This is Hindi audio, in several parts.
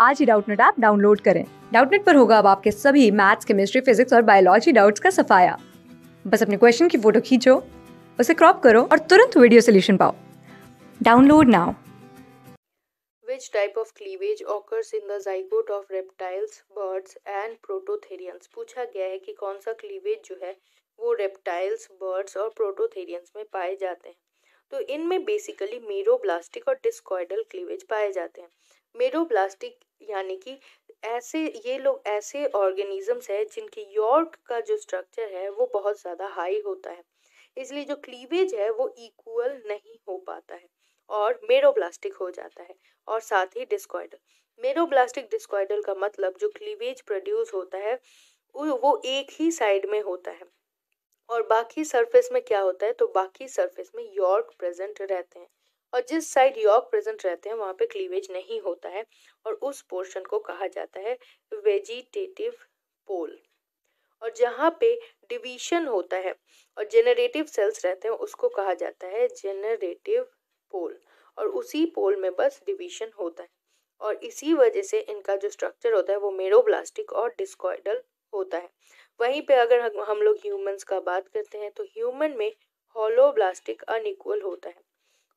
आज ही डाउटनेट ऐप डाउनलोड करें डाउटनेट पर होगा अब आपके सभी मैथ्स केमिस्ट्री फिजिक्स और बायोलॉजी डाउट्स का सफाया बस अपने क्वेश्चन की फोटो खींचो उसे क्रॉप करो और तुरंत वीडियो सोल्यूशन पाओ download now Which type of cleavage occurs in the zygote of reptiles, birds and prototherians? पूछा गया है कि कौन सा cleavage जो है वो reptiles, birds और prototherians में पाए जाते हैं तो इनमें बेसिकली मेरोब्लास्टिक और डिस्कॉइडल क्लीवेज पाए जाते हैं मेरोब्लास्टिक यानी कि ऐसे ये लोग ऐसे ऑर्गेनिजम्स हैं जिनकी यॉर्क का जो स्ट्रक्चर है वो बहुत ज़्यादा हाई होता है इसलिए जो क्लीवेज है वो इक्वल नहीं हो पाता है और मेरोब्लास्टिक हो जाता है और साथ ही डिस्कॉइडल मेरोब्लास्टिक डिस्कॉइडल का मतलब जो क्लीवेज प्रोड्यूस होता है वो एक ही साइड में होता है और बाकी सरफेस में क्या होता है तो बाकी सरफेस में यॉर्क प्रेजेंट रहते हैं और जिस साइड यॉर्क प्रेजेंट रहते हैं वहाँ पे क्लीवेज नहीं होता है और उस पोर्शन को कहा जाता है वेजिटेटिव पोल और जहाँ पे डिवीशन होता है और जेनरेटिव सेल्स रहते हैं उसको कहा जाता है जेनरेटिव पोल और उसी पोल में बस डिवीशन होता है और इसी वजह से इनका जो स्ट्रक्चर होता है वो मेरोब्लास्टिक और डिस्कॉइडल होता है वहीं पे अगर हम लोग ह्यूमंस का बात करते हैं तो ह्यूमन में होलो ब्लास्टिक अनइक्वल होता है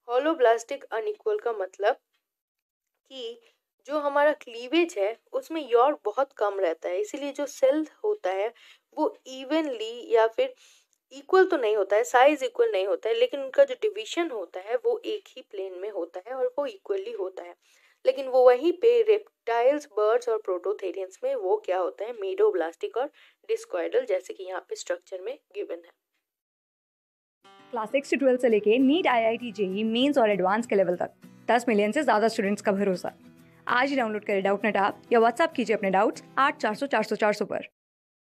होलो ब्लास्टिक अनइक्वल का मतलब कि जो हमारा क्लीवेज है उसमें योर बहुत कम रहता है इसीलिए जो सेल होता है वो इवनली या फिर इक्वल तो नहीं होता है साइज इक्वल नहीं होता है लेकिन उनका जो डिवीजन होता है वो एक ही प्लेन में होता है और वो इक्वली होता है लेकिन वो वहीं पे रेप्टाइल्स बर्ड्स और प्रोटोथेरियंस में वो क्या होता है मीडोब्लास्टिक और डिस्कॉइडल जैसे कि यहाँ पे स्ट्रक्चर में गिवन है क्लास सिक्स से ट्वेल्थ से लेके NEET I I T JEE Mains और एडवांस के लेवल तक दस मिलियन से ज़्यादा स्टूडेंट्स का भरोसा आज ही डाउनलोड करें डाउट नेट आप या व्हाट्सअप कीजिए अपने डाउट्स आठ चार सौ चार सौ चार सौ पर